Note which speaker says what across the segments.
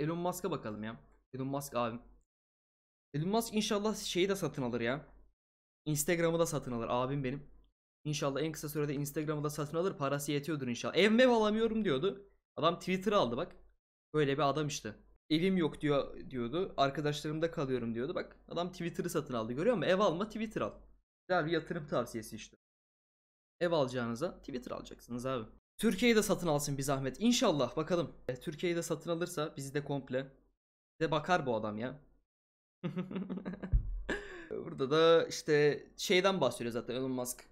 Speaker 1: Elon Musk'a bakalım ya. Elon Musk abim. Elon Musk inşallah şeyi de satın alır ya. Instagram'ı da satın alır abim benim. İnşallah en kısa sürede Instagram'ı da satın alır. Parası yetiyordur inşallah. Ev mev alamıyorum diyordu. Adam Twitter'ı aldı bak. Böyle bir adam işte. Evim yok diyor diyordu. Arkadaşlarımda kalıyorum diyordu. Bak adam Twitter'ı satın aldı. Görüyor musun? Ev alma Twitter al. Güzel bir yatırım tavsiyesi işte. Ev alacağınıza Twitter alacaksınız abi. Türkiye'yi de satın alsın bir zahmet. İnşallah bakalım. E, Türkiye'yi de satın alırsa bizi de komple. de bakar bu adam ya. Burada da işte şeyden bahsediyor zaten Elon Musk.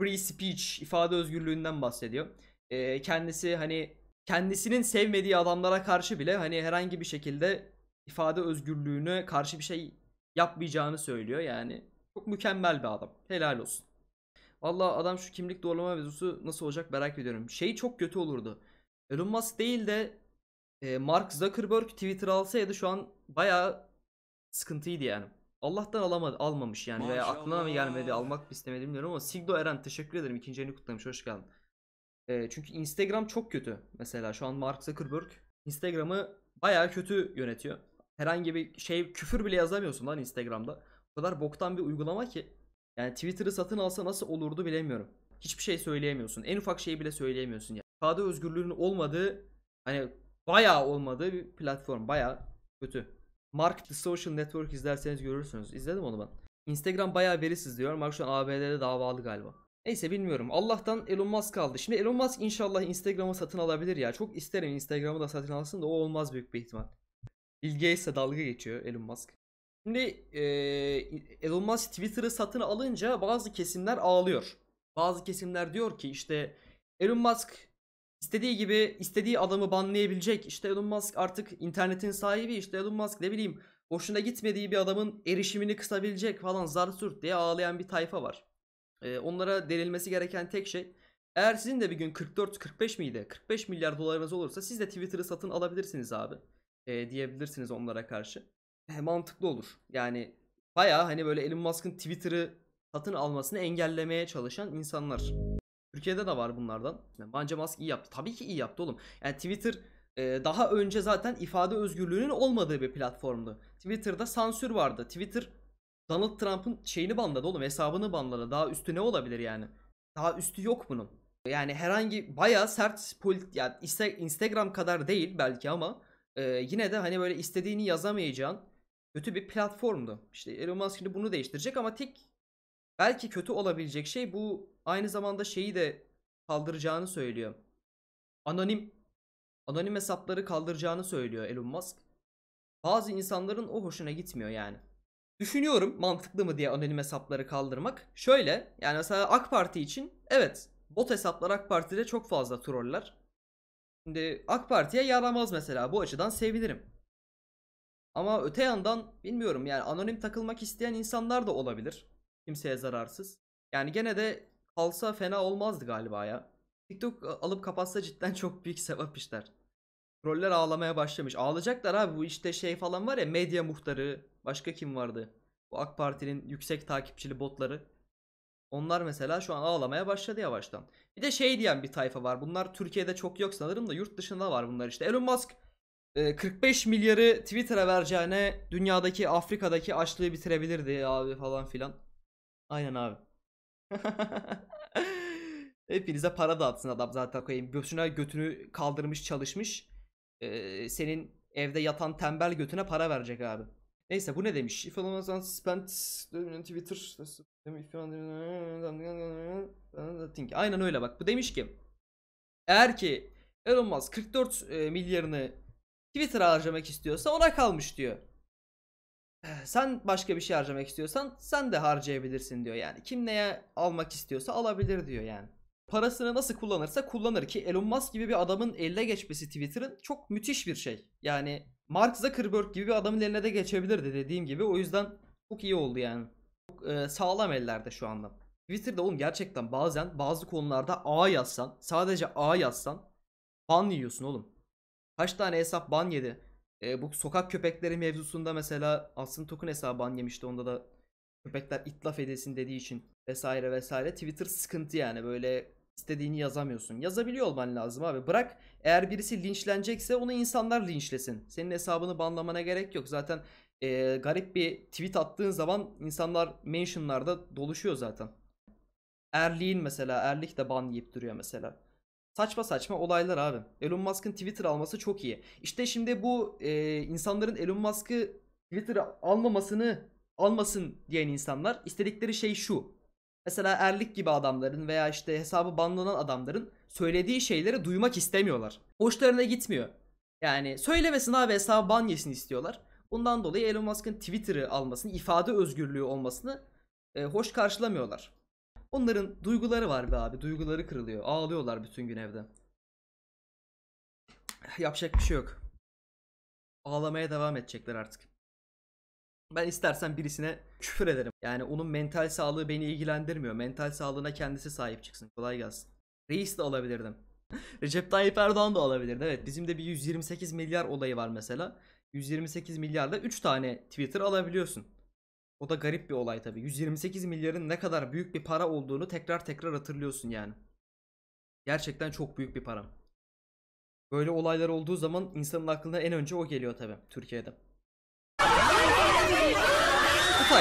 Speaker 1: Free speech, ifade özgürlüğünden bahsediyor. Ee, kendisi hani kendisinin sevmediği adamlara karşı bile hani herhangi bir şekilde ifade özgürlüğüne karşı bir şey yapmayacağını söylüyor yani. Çok mükemmel bir adam. Helal olsun. Valla adam şu kimlik doğrulama mevzusu nasıl olacak merak ediyorum. Şey çok kötü olurdu. Elon Musk değil de e, Mark Zuckerberg Twitter alsaydı şu an bayağı sıkıntıydı yani. Allah'tan alamadı, almamış yani Maşallah. veya aklına mı gelmedi almak istemedim bilmiyorum ama Sigdo Eren teşekkür ederim ikinci elini kutlamış hoş geldin. E, çünkü Instagram çok kötü mesela şu an Mark Zuckerberg Instagram'ı bayağı kötü yönetiyor. Herhangi bir şey küfür bile yazamıyorsun lan Instagram'da. O kadar boktan bir uygulama ki yani Twitter'ı satın alsa nasıl olurdu bilemiyorum. Hiçbir şey söyleyemiyorsun. En ufak şeyi bile söyleyemiyorsun. Yani. Kağıda özgürlüğünün olmadığı hani bayağı olmadığı bir platform. Bayağı kötü. Mark The Social Network izlerseniz görürsünüz. İzledim onu ben. Instagram bayağı verisiz diyor. Mark şu an ABD'de davalı galiba. Neyse bilmiyorum. Allah'tan Elon Musk kaldı. Şimdi Elon Musk inşallah Instagram'ı satın alabilir ya. Çok isterim Instagram'ı da satın alsın da o olmaz büyük bir ihtimal. Bill Gates'e dalga geçiyor Elon Musk. Şimdi e, Elon Musk Twitter'ı satın alınca bazı kesimler ağlıyor. Bazı kesimler diyor ki işte Elon Musk istediği gibi istediği adamı banlayabilecek. İşte Elon Musk artık internetin sahibi. İşte Elon Musk ne bileyim hoşuna gitmediği bir adamın erişimini kısabilecek falan zar sürt diye ağlayan bir tayfa var. E, onlara denilmesi gereken tek şey eğer sizin de bir gün 44-45 miydi? 45 milyar dolarınız olursa siz de Twitter'ı satın alabilirsiniz abi. E, diyebilirsiniz onlara karşı he, mantıklı olur. Yani baya hani böyle Elon Musk'ın Twitter'ı satın almasını engellemeye çalışan insanlar. Türkiye'de de var bunlardan. bence Musk iyi yaptı. Tabii ki iyi yaptı oğlum. Yani Twitter e, daha önce zaten ifade özgürlüğünün olmadığı bir platformdu. Twitter'da sansür vardı. Twitter Donald Trump'ın şeyini banladı oğlum hesabını banladı. Daha üstü ne olabilir yani? Daha üstü yok bunun. Yani herhangi baya sert politik yani Instagram kadar değil belki ama e, yine de hani böyle istediğini yazamayacağın kötü bir platformdu. İşte Elon Musk şimdi bunu değiştirecek ama tek belki kötü olabilecek şey bu aynı zamanda şeyi de kaldıracağını söylüyor. Anonim anonim hesapları kaldıracağını söylüyor Elon Musk. Bazı insanların o hoşuna gitmiyor yani. Düşünüyorum mantıklı mı diye anonim hesapları kaldırmak. Şöyle yani mesela AK Parti için evet bot hesaplar AK Parti'de çok fazla troller. Şimdi AK Parti'ye yaramaz mesela bu açıdan sevinirim. Ama öte yandan bilmiyorum yani anonim takılmak isteyen insanlar da olabilir. Kimseye zararsız. Yani gene de kalsa fena olmazdı galiba ya. TikTok alıp kapatsa cidden çok büyük sevap işler. roller ağlamaya başlamış. Ağlayacaklar abi bu işte şey falan var ya medya muhtarı. Başka kim vardı? Bu AK Parti'nin yüksek takipçili botları. Onlar mesela şu an ağlamaya başladı yavaştan. Bir de şey diyen bir tayfa var. Bunlar Türkiye'de çok yok sanırım da yurt dışında var bunlar işte. Elon Musk 45 ee, milyarı Twitter'a vereceğine dünyadaki Afrika'daki açlığı bitirebilirdi abi falan filan. Aynen abi. Hepinize para dağıtsın adam zaten koyayım. Götüne götünü kaldırmış çalışmış. Ee, senin evde yatan tembel götüne para verecek abi. Neyse bu ne demiş? If Elon spent Twitter Aynen öyle bak. Bu demiş ki eğer ki Elon Musk 44 e, milyarını Twitter harcamak istiyorsa ona kalmış diyor. Eh, sen başka bir şey harcamak istiyorsan sen de harcayabilirsin diyor yani. Kim neye almak istiyorsa alabilir diyor yani. Parasını nasıl kullanırsa kullanır ki Elon Musk gibi bir adamın eline geçmesi Twitter'ın çok müthiş bir şey. Yani Mark Zuckerberg gibi bir adamın eline de geçebilirdi dediğim gibi. O yüzden çok iyi oldu yani. Çok e, sağlam ellerde şu anda. Twitter'da oğlum gerçekten bazen bazı konularda A yazsan, sadece A yazsan ban yiyorsun oğlum. Kaç tane hesap ban yedi? E, bu sokak köpekleri mevzusunda mesela Asım Tokun hesabı ban yemişti. Onda da köpekler itlaf edilsin dediği için vesaire vesaire. Twitter sıkıntı yani böyle istediğini yazamıyorsun. Yazabiliyor olman lazım abi. Bırak eğer birisi linçlenecekse onu insanlar linçlesin. Senin hesabını banlamana gerek yok. Zaten e, garip bir tweet attığın zaman insanlar mentionlarda doluşuyor zaten. Erliğin mesela Erlik de ban yiyip duruyor mesela. Saçma saçma olaylar abi. Elon Musk'ın Twitter alması çok iyi. İşte şimdi bu e, insanların Elon Musk'ı Twitter almamasını almasın diyen insanlar istedikleri şey şu. Mesela Erlik gibi adamların veya işte hesabı banlanan adamların söylediği şeyleri duymak istemiyorlar. Hoşlarına gitmiyor. Yani söylemesin abi hesabı ban yesin istiyorlar. Bundan dolayı Elon Musk'ın Twitter'ı almasını, ifade özgürlüğü olmasını e, hoş karşılamıyorlar. Onların duyguları var be abi. Duyguları kırılıyor. Ağlıyorlar bütün gün evde. Yapacak bir şey yok. Ağlamaya devam edecekler artık. Ben istersen birisine küfür ederim. Yani onun mental sağlığı beni ilgilendirmiyor. Mental sağlığına kendisi sahip çıksın. Kolay gelsin. Reis de alabilirdim. Recep Tayyip Erdoğan da alabilirdi. Evet bizim de bir 128 milyar olayı var mesela. 128 milyarda 3 tane Twitter alabiliyorsun. O da garip bir olay tabii. 128 milyarın ne kadar büyük bir para olduğunu tekrar tekrar hatırlıyorsun yani. Gerçekten çok büyük bir para. Böyle olaylar olduğu zaman insanın aklına en önce o geliyor tabii Türkiye'de. Bu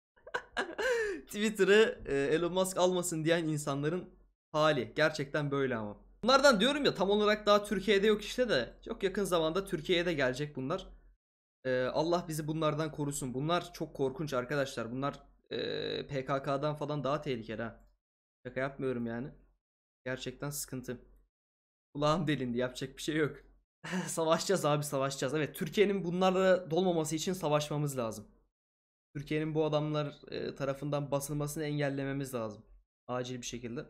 Speaker 1: Twitter'ı e, Elon Musk almasın diyen insanların hali. Gerçekten böyle ama. Bunlardan diyorum ya tam olarak daha Türkiye'de yok işte de. Çok yakın zamanda Türkiye'ye de gelecek bunlar. Allah bizi bunlardan korusun. Bunlar çok korkunç arkadaşlar. Bunlar e, PKK'dan falan daha tehlikeli ha. Şaka yapmıyorum yani. Gerçekten sıkıntı. Kulağım delindi yapacak bir şey yok. savaşacağız abi savaşacağız. Evet Türkiye'nin bunlarla dolmaması için savaşmamız lazım. Türkiye'nin bu adamlar e, tarafından basılmasını engellememiz lazım. Acil bir şekilde.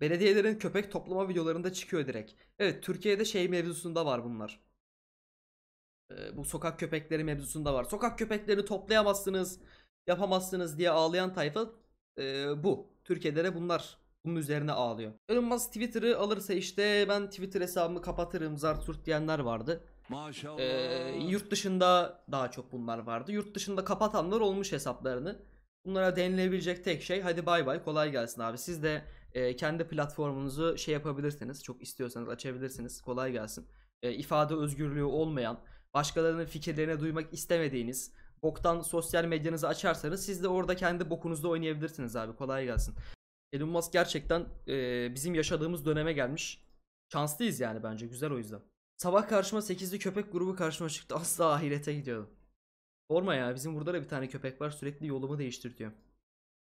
Speaker 1: Belediyelerin köpek toplama videolarında çıkıyor direkt. Evet Türkiye'de şey mevzusunda var bunlar bu sokak köpekleri mevzusunda var. Sokak köpeklerini toplayamazsınız, yapamazsınız diye ağlayan tayfa e, bu. Türkiye'de de bunlar bunun üzerine ağlıyor. Elon Musk Twitter'ı alırsa işte ben Twitter hesabımı kapatırım zartsurt diyenler vardı. Maşallah. Ee, yurt dışında daha çok bunlar vardı. Yurt dışında kapatanlar olmuş hesaplarını. Bunlara denilebilecek tek şey hadi bay bay kolay gelsin abi. Siz de e, kendi platformunuzu şey yapabilirsiniz. Çok istiyorsanız açabilirsiniz. Kolay gelsin. E, ifade özgürlüğü olmayan başkalarının fikirlerine duymak istemediğiniz boktan sosyal medyanızı açarsanız siz de orada kendi bokunuzda oynayabilirsiniz abi. Kolay gelsin. Elon Musk gerçekten e, bizim yaşadığımız döneme gelmiş. Şanslıyız yani bence. Güzel o yüzden. Sabah karşıma 8'li köpek grubu karşıma çıktı. Asla ahirete gidiyordum. Sorma ya bizim burada da bir tane köpek var sürekli yolumu değiştiriyor.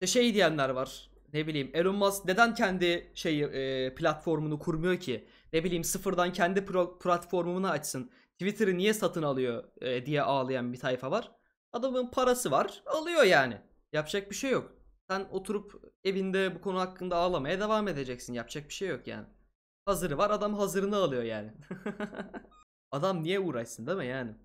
Speaker 1: İşte şey diyenler var. Ne bileyim Elon Musk neden kendi şey e, platformunu kurmuyor ki? Ne bileyim sıfırdan kendi pro, platformunu açsın. Twitter'ı niye satın alıyor e, diye ağlayan bir tayfa var. Adamın parası var alıyor yani. Yapacak bir şey yok. Sen oturup evinde bu konu hakkında ağlamaya devam edeceksin. Yapacak bir şey yok yani. Hazırı var adam hazırını alıyor yani. adam niye uğraşsın değil mi yani?